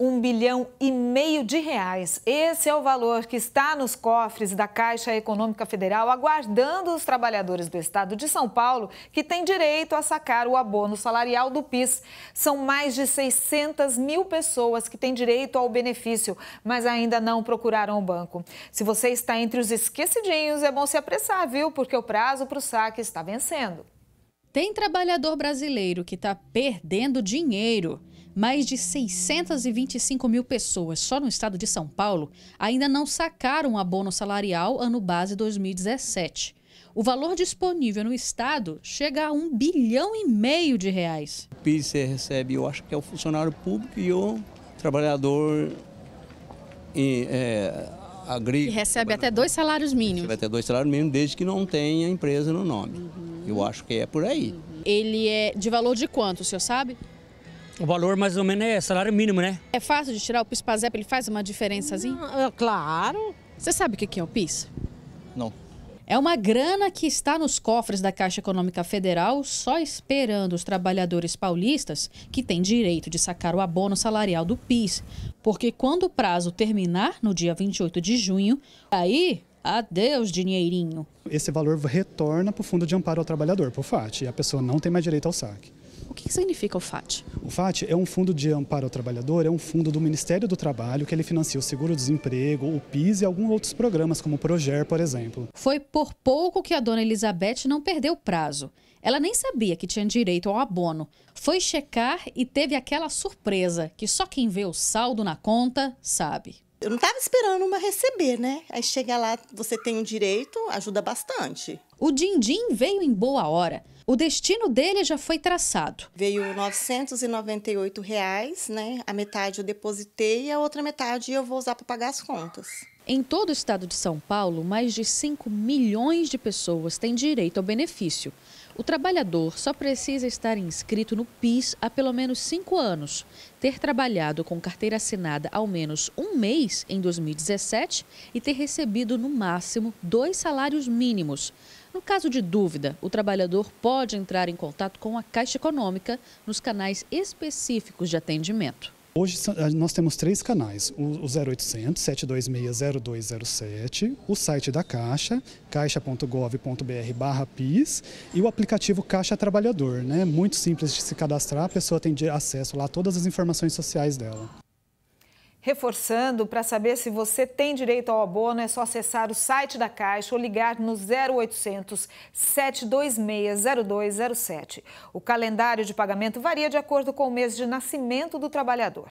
um bilhão e meio de reais. Esse é o valor que está nos cofres da Caixa Econômica Federal, aguardando os trabalhadores do estado de São Paulo que têm direito a sacar o abono salarial do PIS. São mais de 600 mil pessoas que têm direito ao benefício, mas ainda não procuraram o banco. Se você está entre os esquecidinhos, é bom se apressar, viu? Porque o prazo para o saque está vencendo. Tem trabalhador brasileiro que está perdendo dinheiro mais de 625 mil pessoas só no estado de São Paulo ainda não sacaram o abono salarial ano base 2017. O valor disponível no estado chega a um bilhão e meio de reais. O PIS você recebe, eu acho que é o funcionário público e o trabalhador é, agrícola. Que recebe até dois salários mínimos. Recebe até dois salários mínimos, desde que não tenha empresa no nome. Uhum. Eu acho que é por aí. Uhum. Ele é de valor de quanto, o senhor sabe? O valor mais ou menos é salário mínimo, né? É fácil de tirar o PIS PASEP, ele faz uma diferençazinha? É, claro. Você sabe o que é o PIS? Não. É uma grana que está nos cofres da Caixa Econômica Federal só esperando os trabalhadores paulistas que têm direito de sacar o abono salarial do PIS. Porque quando o prazo terminar, no dia 28 de junho, aí Adeus, dinheirinho. Esse valor retorna para o Fundo de Amparo ao Trabalhador, para o FAT, e a pessoa não tem mais direito ao saque que significa o FAT? O FAT é um fundo de amparo ao trabalhador, é um fundo do Ministério do Trabalho que ele financia o seguro-desemprego, o PIS e alguns outros programas, como o Proger, por exemplo. Foi por pouco que a dona Elizabeth não perdeu o prazo. Ela nem sabia que tinha direito ao abono. Foi checar e teve aquela surpresa que só quem vê o saldo na conta sabe. Eu não estava esperando uma receber, né? Aí chega lá, você tem um direito, ajuda bastante. O Dindim veio em boa hora. O destino dele já foi traçado. Veio R$ 998, reais, né? A metade eu depositei e a outra metade eu vou usar para pagar as contas. Em todo o estado de São Paulo, mais de 5 milhões de pessoas têm direito ao benefício. O trabalhador só precisa estar inscrito no PIS há pelo menos cinco anos, ter trabalhado com carteira assinada ao menos um mês em 2017 e ter recebido, no máximo, dois salários mínimos. No caso de dúvida, o trabalhador pode entrar em contato com a Caixa Econômica nos canais específicos de atendimento. Hoje eh, nós temos três canais, o 0800 726 0207, o site da Caixa, caixa.gov.br barra PIS e o aplicativo Caixa Trabalhador. Né? Muito simples de se cadastrar, a pessoa tem acesso lá a todas as informações sociais dela. Reforçando, para saber se você tem direito ao abono, é só acessar o site da Caixa ou ligar no 0800 726 0207. O calendário de pagamento varia de acordo com o mês de nascimento do trabalhador.